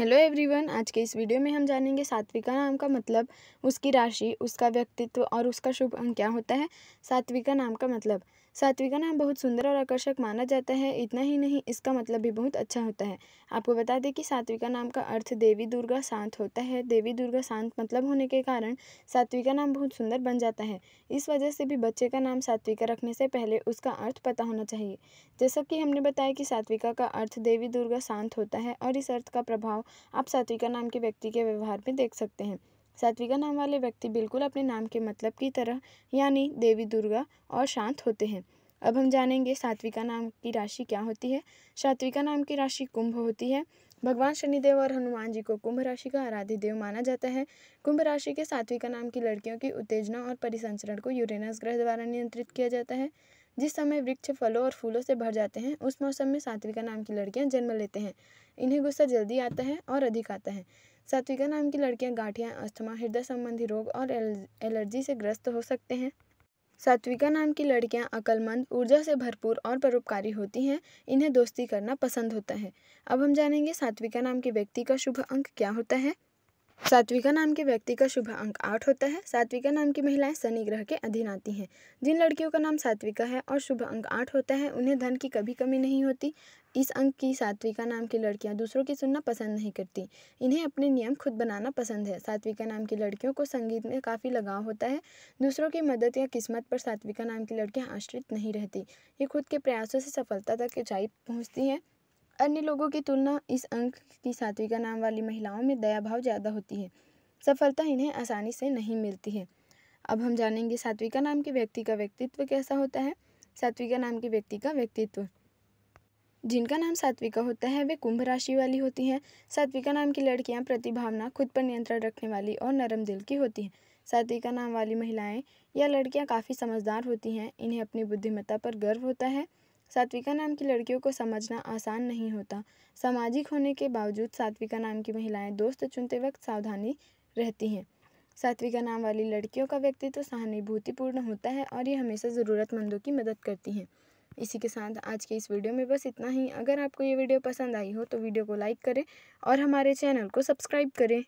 hello everyone आज के इस वीडियो में हम जानेंगे सात्विका नाम का मतलब उसकी राशि उसका व्यक्तित्व और उसका शुभ अंक क्या होता है सात्विका नाम का मतलब सात्विक का नाम बहुत सुंदर और आकर्षक माना जाता है इतना ही नहीं इसका मतलब भी बहुत अच्छा होता है आपको बता दें कि सात्विका नाम का अर्थ देवी दुर्गा शांत होता है देवी दुर्गा शांत मतलब होने के कारण सात्विका नाम बहुत सुंदर बन जाता है इस वजह से भी बच्चे का नाम सात्विका रखने से पहले उसका अर्थ पता होना चाहिए जैसा कि हमने बताया कि सात्विका का अर्थ देवी दुर्गा शांत होता है और इस अर्थ का प्रभाव आप सात्विका नाम के व्यक्ति के व्यवहार में देख सकते हैं सात्विका नाम वाले व्यक्ति बिल्कुल अपने नाम के मतलब की तरह यानी देवी दुर्गा और शांत होते हैं अब हम जानेंगे सात्विका नाम की राशि क्या होती है सात्विका नाम की राशि कुंभ होती है भगवान शनिदेव और हनुमान जी को कुंभ राशि का आराध्य देव माना जाता है कुंभ राशि के सात्विका नाम की लड़कियों की उत्तेजना और परिसंचरण को यूरेनस ग्रह द्वारा नियंत्रित किया जाता है जिस समय वृक्ष फलों और फूलों से भर जाते हैं उस मौसम में सात्विका नाम की लड़कियां जन्म लेते हैं इन्हें गुस्सा जल्दी आता है और अधिक आता है सात्विका नाम की लड़कियां गाठियां अस्थमा हृदय संबंधी रोग और एलर्जी से ग्रस्त हो सकते हैं सात्विका नाम की लड़कियां अकलमंद ऊर्जा से भरपूर और परोपकारी होती हैं इन्हें दोस्ती करना पसंद होता है अब हम जानेंगे सात्विका नाम के व्यक्ति का शुभ अंक क्या होता है सात्विका नाम के व्यक्ति का शुभ अंक आठ होता है सात्विका नाम की महिलाएं शनि ग्रह के अधीन आती हैं जिन लड़कियों का नाम सात्विका है और शुभ अंक आठ होता है उन्हें धन की कभी कमी नहीं होती इस अंक की सात्विका नाम की लड़कियां दूसरों की सुनना पसंद नहीं करती इन्हें अपने नियम खुद बनाना पसंद है सात्विका नाम की लड़कियों को संगीत में काफ़ी लगाव होता है दूसरों की मदद या किस्मत पर सात्विका नाम की लड़कियाँ आश्रित नहीं रहती ये खुद के प्रयासों से सफलता तक ऊंचाई पहुँचती हैं अन्य लोगों की तुलना इस अंक की सात्विका नाम वाली महिलाओं में दया भाव ज़्यादा होती है सफलता इन्हें आसानी से नहीं मिलती है अब हम जानेंगे सात्विका नाम के व्यक्ति का व्यक्तित्व कैसा होता है सात्विका नाम के व्यक्ति का व्यक्तित्व जिनका नाम सात्विका होता है वे कुंभ राशि वाली होती हैं सात्विका नाम की लड़कियां प्रतिभावना खुद पर नियंत्रण रखने वाली और नरम दिल की होती हैं सात्विका नाम वाली महिलाएं या लड़कियां काफ़ी समझदार होती हैं इन्हें अपनी बुद्धिमत्ता पर गर्व होता है सात्विका नाम की लड़कियों को समझना आसान नहीं होता सामाजिक होने के बावजूद सात्विका नाम की महिलाएं दोस्त चुनते वक्त सावधानी रहती हैं सात्विका नाम वाली लड़कियों का व्यक्तित्व तो सहानुभूतिपूर्ण होता है और ये हमेशा ज़रूरतमंदों की मदद करती हैं इसी के साथ आज के इस वीडियो में बस इतना ही अगर आपको ये वीडियो पसंद आई हो तो वीडियो को लाइक करें और हमारे चैनल को सब्सक्राइब करें